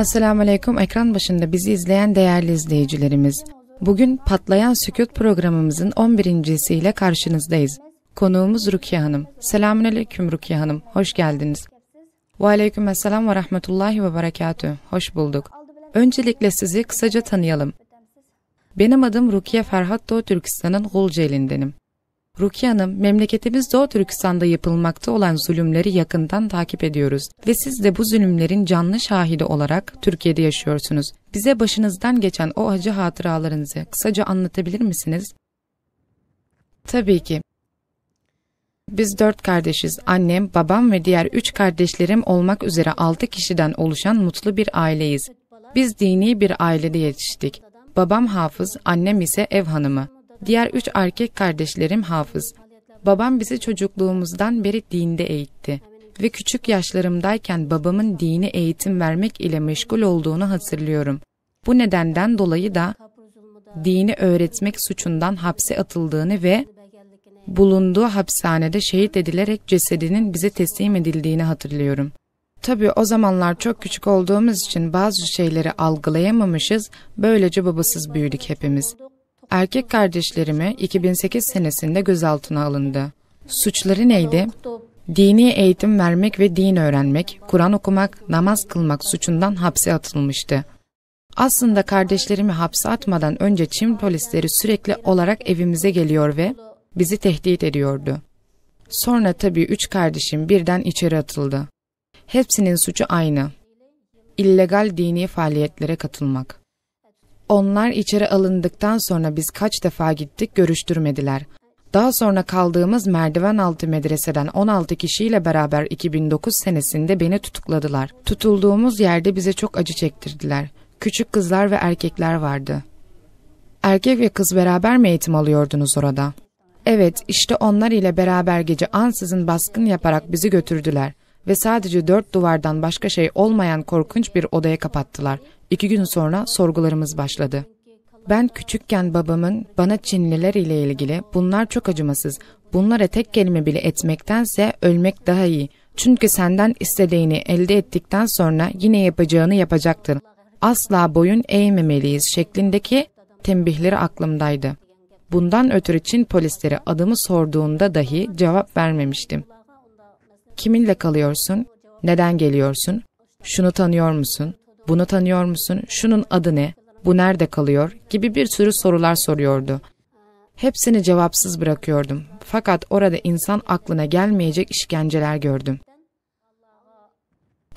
Esselamu Aleyküm ekran başında bizi izleyen değerli izleyicilerimiz. Bugün Patlayan Sükut programımızın 11. ile karşınızdayız. Konuğumuz Rukiye Hanım. Selamun Aleyküm Rukiye Hanım, hoş geldiniz. Ve Aleyküm Esselam ve Rahmetullahi ve Berekatü, hoş bulduk. Öncelikle sizi kısaca tanıyalım. Benim adım Rukiye Ferhat Doğu Türkistan'ın Gulce ilindenim. Rukiye Hanım, memleketimiz Doğu Türkistan'da yapılmakta olan zulümleri yakından takip ediyoruz ve siz de bu zulümlerin canlı şahidi olarak Türkiye'de yaşıyorsunuz. Bize başınızdan geçen o acı hatıralarınızı kısaca anlatabilir misiniz? Tabii ki. Biz dört kardeşiz. Annem, babam ve diğer üç kardeşlerim olmak üzere altı kişiden oluşan mutlu bir aileyiz. Biz dini bir ailede yetiştik. Babam hafız, annem ise ev hanımı. Diğer üç erkek kardeşlerim hafız. Babam bizi çocukluğumuzdan beri dinde eğitti ve küçük yaşlarımdayken babamın dini eğitim vermek ile meşgul olduğunu hatırlıyorum. Bu nedenden dolayı da dini öğretmek suçundan hapse atıldığını ve bulunduğu hapishanede şehit edilerek cesedinin bize teslim edildiğini hatırlıyorum. Tabii o zamanlar çok küçük olduğumuz için bazı şeyleri algılayamamışız, böylece babasız büyüdük hepimiz. Erkek kardeşlerimi 2008 senesinde gözaltına alındı. Suçları neydi? Dini eğitim vermek ve din öğrenmek, Kur'an okumak, namaz kılmak suçundan hapse atılmıştı. Aslında kardeşlerimi hapse atmadan önce Çin polisleri sürekli olarak evimize geliyor ve bizi tehdit ediyordu. Sonra tabii üç kardeşim birden içeri atıldı. Hepsinin suçu aynı. İllegal dini faaliyetlere katılmak. Onlar içeri alındıktan sonra biz kaç defa gittik görüştürmediler. Daha sonra kaldığımız merdiven altı medreseden 16 kişiyle beraber 2009 senesinde beni tutukladılar. Tutulduğumuz yerde bize çok acı çektirdiler. Küçük kızlar ve erkekler vardı. Erkek ve kız beraber mi eğitim alıyordunuz orada? Evet, işte onlar ile beraber gece ansızın baskın yaparak bizi götürdüler ve sadece dört duvardan başka şey olmayan korkunç bir odaya kapattılar. İki gün sonra sorgularımız başladı. Ben küçükken babamın bana Çinliler ile ilgili bunlar çok acımasız, bunlara tek kelime bile etmektense ölmek daha iyi. Çünkü senden istediğini elde ettikten sonra yine yapacağını yapacaktır. Asla boyun eğmemeliyiz şeklindeki tembihleri aklımdaydı. Bundan ötürü Çin polisleri adımı sorduğunda dahi cevap vermemiştim. Kiminle kalıyorsun? Neden geliyorsun? Şunu tanıyor musun? Bunu tanıyor musun? Şunun adı ne? Bu nerede kalıyor? gibi bir sürü sorular soruyordu. Hepsini cevapsız bırakıyordum. Fakat orada insan aklına gelmeyecek işkenceler gördüm.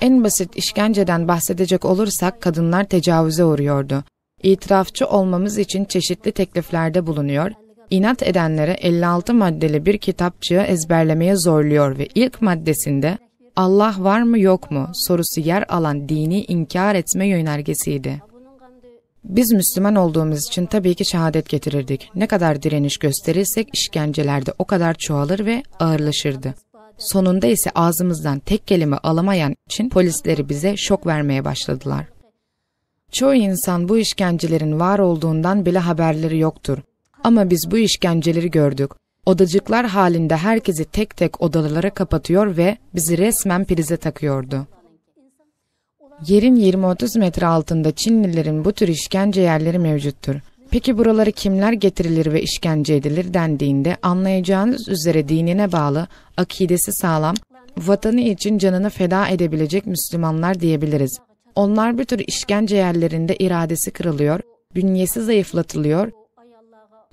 En basit işkenceden bahsedecek olursak kadınlar tecavüze uğruyordu. İtirafçı olmamız için çeşitli tekliflerde bulunuyor İnat edenlere 56 maddeli bir kitapçığı ezberlemeye zorluyor ve ilk maddesinde Allah var mı yok mu sorusu yer alan dini inkar etme yönergesiydi. Biz Müslüman olduğumuz için tabii ki şehadet getirirdik. Ne kadar direniş gösterirsek işkenceler de o kadar çoğalır ve ağırlaşırdı. Sonunda ise ağzımızdan tek kelime alamayan için polisleri bize şok vermeye başladılar. Çoğu insan bu işkencelerin var olduğundan bile haberleri yoktur. Ama biz bu işkenceleri gördük. Odacıklar halinde herkesi tek tek odalara kapatıyor ve bizi resmen prize takıyordu. Yerin 20-30 metre altında Çinlilerin bu tür işkence yerleri mevcuttur. Peki buraları kimler getirilir ve işkence edilir dendiğinde anlayacağınız üzere dinine bağlı, akidesi sağlam, vatanı için canını feda edebilecek Müslümanlar diyebiliriz. Onlar bir tür işkence yerlerinde iradesi kırılıyor, bünyesi zayıflatılıyor,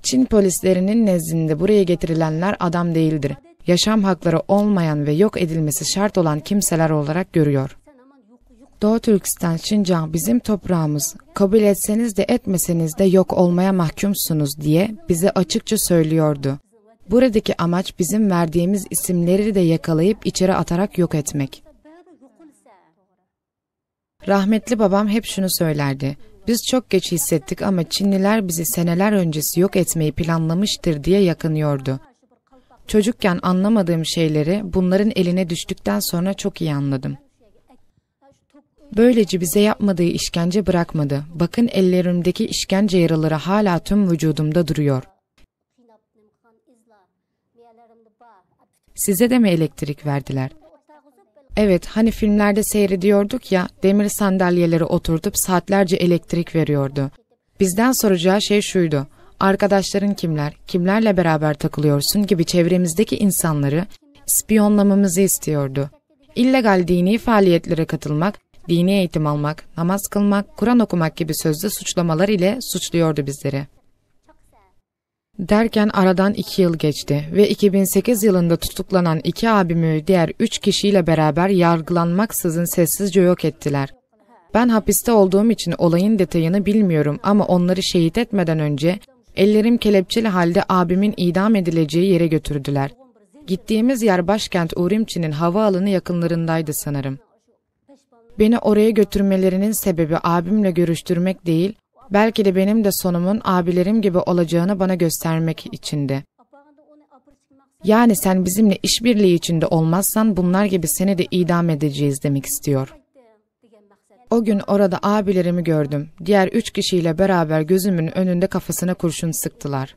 Çin polislerinin nezdinde buraya getirilenler adam değildir. Yaşam hakları olmayan ve yok edilmesi şart olan kimseler olarak görüyor. Doğu Türkistan, Şincan bizim toprağımız. Kabul etseniz de etmeseniz de yok olmaya mahkumsunuz diye bize açıkça söylüyordu. Buradaki amaç bizim verdiğimiz isimleri de yakalayıp içeri atarak yok etmek. Rahmetli babam hep şunu söylerdi. Biz çok geç hissettik ama Çinliler bizi seneler öncesi yok etmeyi planlamıştır diye yakınıyordu. Çocukken anlamadığım şeyleri bunların eline düştükten sonra çok iyi anladım. Böylece bize yapmadığı işkence bırakmadı. Bakın ellerimdeki işkence yaraları hala tüm vücudumda duruyor. Size de mi elektrik verdiler? Evet hani filmlerde seyrediyorduk ya demir sandalyelere oturtup saatlerce elektrik veriyordu. Bizden soracağı şey şuydu. Arkadaşların kimler, kimlerle beraber takılıyorsun gibi çevremizdeki insanları spiyonlamamızı istiyordu. İllegal dini faaliyetlere katılmak, dini eğitim almak, namaz kılmak, Kur'an okumak gibi sözde suçlamalar ile suçluyordu bizleri. Derken aradan iki yıl geçti ve 2008 yılında tutuklanan iki abimi diğer üç kişiyle beraber yargılanmaksızın sessizce yok ettiler. Ben hapiste olduğum için olayın detayını bilmiyorum ama onları şehit etmeden önce ellerim kelepçeli halde abimin idam edileceği yere götürdüler. Gittiğimiz yer başkent Urimçi'nin havaalanı yakınlarındaydı sanırım. Beni oraya götürmelerinin sebebi abimle görüştürmek değil, Belki de benim de sonumun abilerim gibi olacağını bana göstermek içindi. Yani sen bizimle işbirliği içinde olmazsan bunlar gibi seni de idam edeceğiz demek istiyor. O gün orada abilerimi gördüm. Diğer üç kişiyle beraber gözümün önünde kafasına kurşun sıktılar.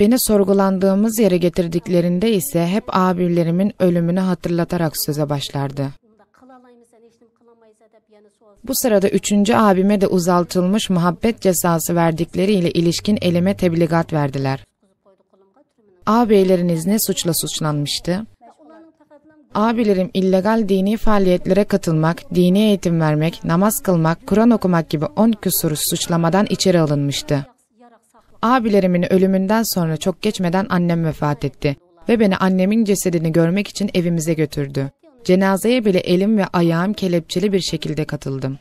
Beni sorgulandığımız yere getirdiklerinde ise hep abilerimin ölümünü hatırlatarak söze başlardı. Bu sırada üçüncü abime de uzaltılmış muhabbet cezası verdikleriyle ilişkin elime tebligat verdiler. Ağabeyleriniz ne suçla suçlanmıştı? Abilerim illegal dini faaliyetlere katılmak, dini eğitim vermek, namaz kılmak, Kur'an okumak gibi on küsur suçlamadan içeri alınmıştı. Abilerimin ölümünden sonra çok geçmeden annem vefat etti ve beni annemin cesedini görmek için evimize götürdü. Cenazeye bile elim ve ayağım kelepçeli bir şekilde katıldım.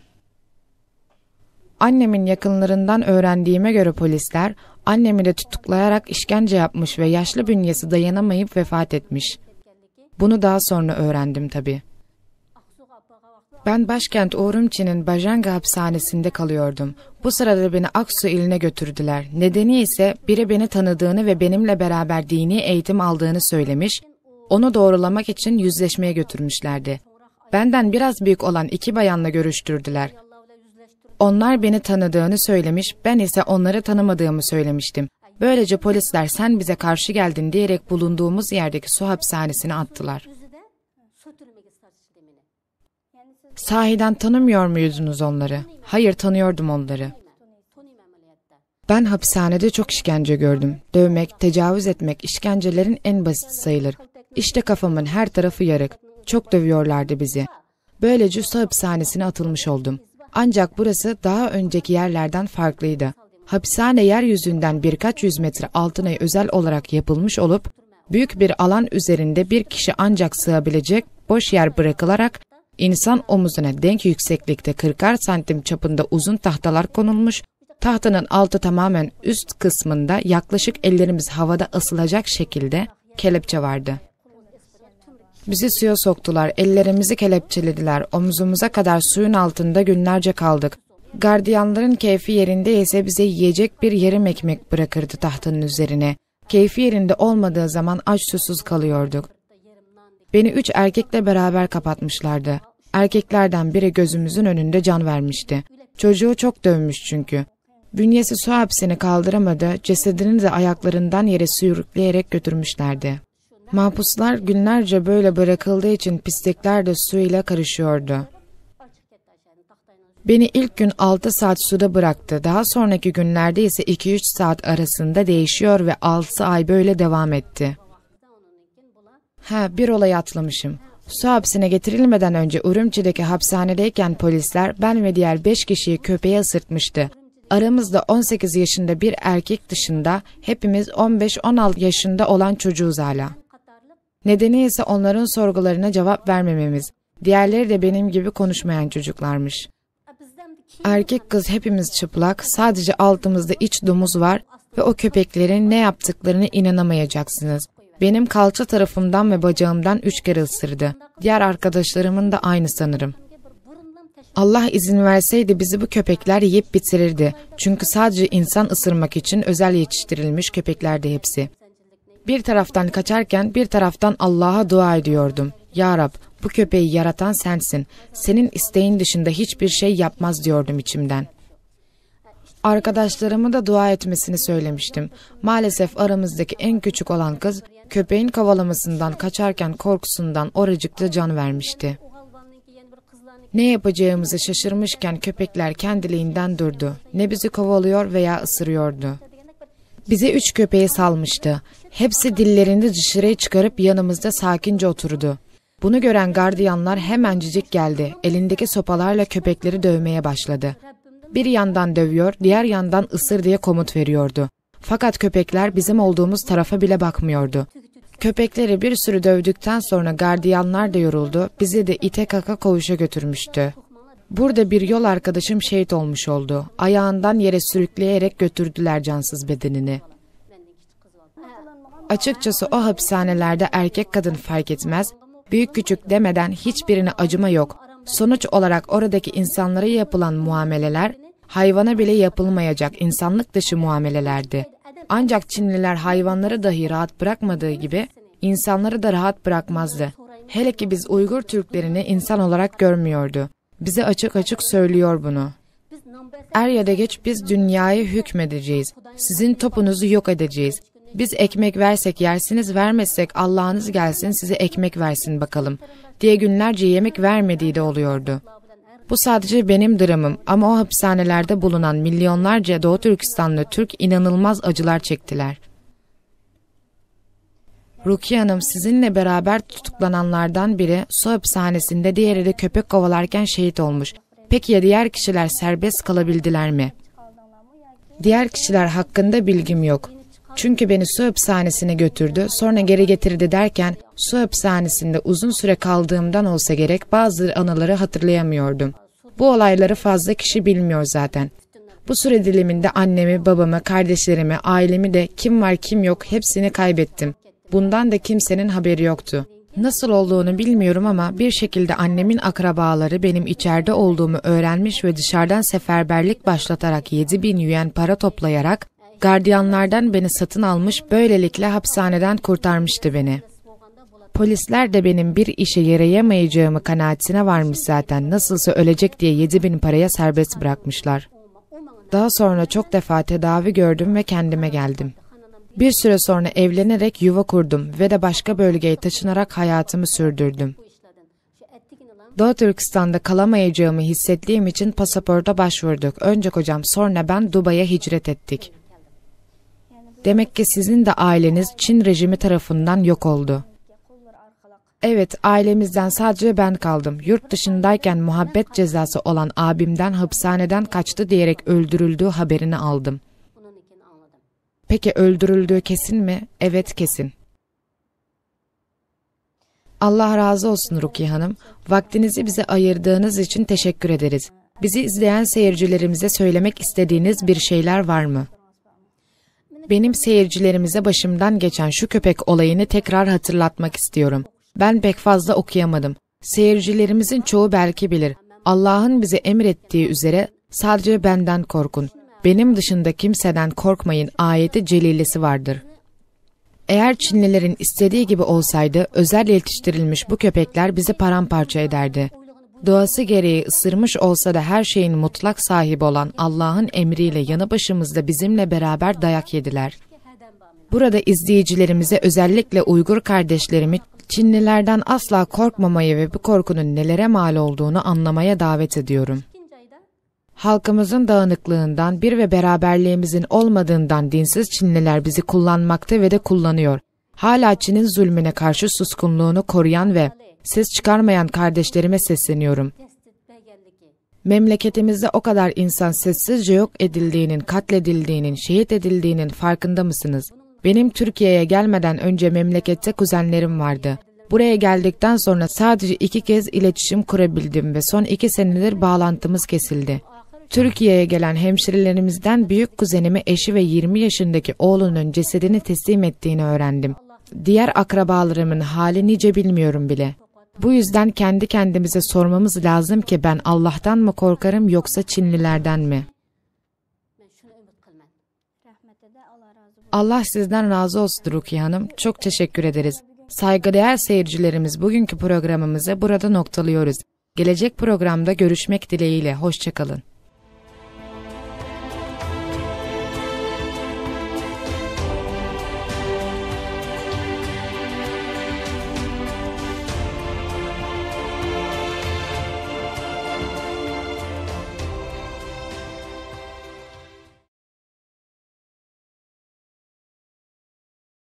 Annemin yakınlarından öğrendiğime göre polisler annemi de tutuklayarak işkence yapmış ve yaşlı bünyesi dayanamayıp vefat etmiş. Bunu daha sonra öğrendim tabii. Ben başkent Urumçi'nin Bajanga hapishanesinde kalıyordum. Bu sırada beni Aksu iline götürdüler. Nedeni ise biri beni tanıdığını ve benimle beraber dini eğitim aldığını söylemiş onu doğrulamak için yüzleşmeye götürmüşlerdi. Benden biraz büyük olan iki bayanla görüştürdüler. Onlar beni tanıdığını söylemiş, ben ise onları tanımadığımı söylemiştim. Böylece polisler sen bize karşı geldin diyerek bulunduğumuz yerdeki su hapishanesine attılar. Sahiden tanımıyor muydunuz onları? Hayır tanıyordum onları. Ben hapishanede çok işkence gördüm. Dövmek, tecavüz etmek işkencelerin en basit sayılır. İşte kafamın her tarafı yarık. Çok dövüyorlardı bizi. Böylece su hapishanesine atılmış oldum. Ancak burası daha önceki yerlerden farklıydı. Hapishane yeryüzünden birkaç yüz metre altına özel olarak yapılmış olup, büyük bir alan üzerinde bir kişi ancak sığabilecek boş yer bırakılarak insan omuzuna denk yükseklikte 40 santim çapında uzun tahtalar konulmuş Tahtanın altı tamamen üst kısmında yaklaşık ellerimiz havada asılacak şekilde kelepçe vardı. Bizi suya soktular, ellerimizi kelepçelediler, omzumuza kadar suyun altında günlerce kaldık. Gardiyanların keyfi yerinde ise bize yiyecek bir yarım ekmek bırakırdı tahtanın üzerine. Keyfi yerinde olmadığı zaman aç susuz kalıyorduk. Beni üç erkekle beraber kapatmışlardı. Erkeklerden biri gözümüzün önünde can vermişti. Çocuğu çok dövmüş çünkü. Bünyesi su hapsini kaldıramadı, cesedini de ayaklarından yere sürükleyerek götürmüşlerdi. Mahpuslar günlerce böyle bırakıldığı için pislikler de su ile karışıyordu. Beni ilk gün 6 saat suda bıraktı. Daha sonraki günlerde ise 2-3 saat arasında değişiyor ve 6 ay böyle devam etti. Ha bir olay atlamışım. Su hapsine getirilmeden önce Urumçi'deki hapishanedeyken polisler ben ve diğer 5 kişiyi köpeğe ısırtmıştı. Aramızda 18 yaşında bir erkek dışında hepimiz 15-16 yaşında olan çocuğuz hala. Nedeni ise onların sorgularına cevap vermememiz. Diğerleri de benim gibi konuşmayan çocuklarmış. Erkek kız hepimiz çıplak, sadece altımızda iç domuz var ve o köpeklerin ne yaptıklarını inanamayacaksınız. Benim kalça tarafımdan ve bacağımdan üç kere ısırdı. Diğer arkadaşlarımın da aynı sanırım. Allah izin verseydi bizi bu köpekler yiyip bitirirdi. Çünkü sadece insan ısırmak için özel yetiştirilmiş köpeklerdi hepsi. Bir taraftan kaçarken bir taraftan Allah'a dua ediyordum. Ya Rab bu köpeği yaratan sensin. Senin isteğin dışında hiçbir şey yapmaz diyordum içimden. Arkadaşlarımı da dua etmesini söylemiştim. Maalesef aramızdaki en küçük olan kız köpeğin kovalamasından kaçarken korkusundan oracıkta can vermişti.'' Ne yapacağımızı şaşırmışken köpekler kendiliğinden durdu. Ne bizi kovalıyor veya ısırıyordu. Bize üç köpeği salmıştı. Hepsi dillerini dışarıya çıkarıp yanımızda sakince oturdu. Bunu gören gardiyanlar hemencecik geldi. Elindeki sopalarla köpekleri dövmeye başladı. Bir yandan dövüyor, diğer yandan ısır diye komut veriyordu. Fakat köpekler bizim olduğumuz tarafa bile bakmıyordu. Köpekleri bir sürü dövdükten sonra gardiyanlar da yoruldu, bizi de ite kaka koğuşa götürmüştü. Burada bir yol arkadaşım şehit olmuş oldu. Ayağından yere sürükleyerek götürdüler cansız bedenini. Açıkçası o hapishanelerde erkek kadın fark etmez, büyük küçük demeden hiçbirine acıma yok. Sonuç olarak oradaki insanlara yapılan muameleler, hayvana bile yapılmayacak insanlık dışı muamelelerdi. Ancak Çinliler hayvanları dahi rahat bırakmadığı gibi insanları da rahat bırakmazdı. Hele ki biz Uygur Türklerini insan olarak görmüyordu. Bize açık açık söylüyor bunu. Er ya da geç biz dünyayı hükmedeceğiz. Sizin topunuzu yok edeceğiz. Biz ekmek versek yersiniz, vermezsek Allah'ınız gelsin size ekmek versin bakalım diye günlerce yemek vermediği de oluyordu. Bu sadece benim dramım ama o hapishanelerde bulunan milyonlarca Doğu Türkistanlı Türk inanılmaz acılar çektiler. Rukiye Hanım sizinle beraber tutuklananlardan biri su hapishanesinde diğeri de köpek kovalarken şehit olmuş. Peki ya diğer kişiler serbest kalabildiler mi? Diğer kişiler hakkında bilgim yok. Çünkü beni su hapishanesine götürdü, sonra geri getirdi derken su hapishanesinde uzun süre kaldığımdan olsa gerek bazı anıları hatırlayamıyordum. Bu olayları fazla kişi bilmiyor zaten. Bu süre diliminde annemi, babamı, kardeşlerimi, ailemi de kim var kim yok hepsini kaybettim. Bundan da kimsenin haberi yoktu. Nasıl olduğunu bilmiyorum ama bir şekilde annemin akrabaları benim içeride olduğumu öğrenmiş ve dışarıdan seferberlik başlatarak 7 bin yuan para toplayarak gardiyanlardan beni satın almış böylelikle hapishaneden kurtarmıştı beni. Polisler de benim bir işe yarayamayacağımı kanaatine varmış zaten nasılsa ölecek diye 7 bin paraya serbest bırakmışlar. Daha sonra çok defa tedavi gördüm ve kendime geldim. Bir süre sonra evlenerek yuva kurdum ve de başka bölgeye taşınarak hayatımı sürdürdüm. Doğu Türkistan'da kalamayacağımı hissettiğim için pasaporta başvurduk. Önce kocam sonra ben Dubai'ye hicret ettik. Demek ki sizin de aileniz Çin rejimi tarafından yok oldu. Evet, ailemizden sadece ben kaldım. Yurt dışındayken muhabbet cezası olan abimden hapishaneden kaçtı diyerek öldürüldüğü haberini aldım. Peki öldürüldüğü kesin mi? Evet, kesin. Allah razı olsun Rukiye Hanım. Vaktinizi bize ayırdığınız için teşekkür ederiz. Bizi izleyen seyircilerimize söylemek istediğiniz bir şeyler var mı? Benim seyircilerimize başımdan geçen şu köpek olayını tekrar hatırlatmak istiyorum. Ben pek fazla okuyamadım. Seyircilerimizin çoğu belki bilir. Allah'ın bize emrettiği üzere sadece benden korkun. Benim dışında kimseden korkmayın ayeti celilesi vardır. Eğer Çinlilerin istediği gibi olsaydı özel yetiştirilmiş bu köpekler bizi paramparça ederdi doğası gereği ısırmış olsa da her şeyin mutlak sahibi olan Allah'ın emriyle yanı başımızda bizimle beraber dayak yediler. Burada izleyicilerimize özellikle Uygur kardeşlerimi Çinlilerden asla korkmamayı ve bu korkunun nelere mal olduğunu anlamaya davet ediyorum. Halkımızın dağınıklığından, bir ve beraberliğimizin olmadığından dinsiz Çinliler bizi kullanmakta ve de kullanıyor. Hala Çin'in zulmüne karşı suskunluğunu koruyan ve ses çıkarmayan kardeşlerime sesleniyorum. Memleketimizde o kadar insan sessizce yok edildiğinin, katledildiğinin, şehit edildiğinin farkında mısınız? Benim Türkiye'ye gelmeden önce memlekette kuzenlerim vardı. Buraya geldikten sonra sadece iki kez iletişim kurabildim ve son iki senedir bağlantımız kesildi. Türkiye'ye gelen hemşirelerimizden büyük kuzenimi, eşi ve 20 yaşındaki oğlunun cesedini teslim ettiğini öğrendim. Diğer akrabalarımın hali nice bilmiyorum bile. Bu yüzden kendi kendimize sormamız lazım ki ben Allah'tan mı korkarım yoksa Çinlilerden mi? Allah sizden razı olsun Rukiye Hanım. Çok teşekkür ederiz. Saygıdeğer seyircilerimiz bugünkü programımızı burada noktalıyoruz. Gelecek programda görüşmek dileğiyle. Hoşçakalın.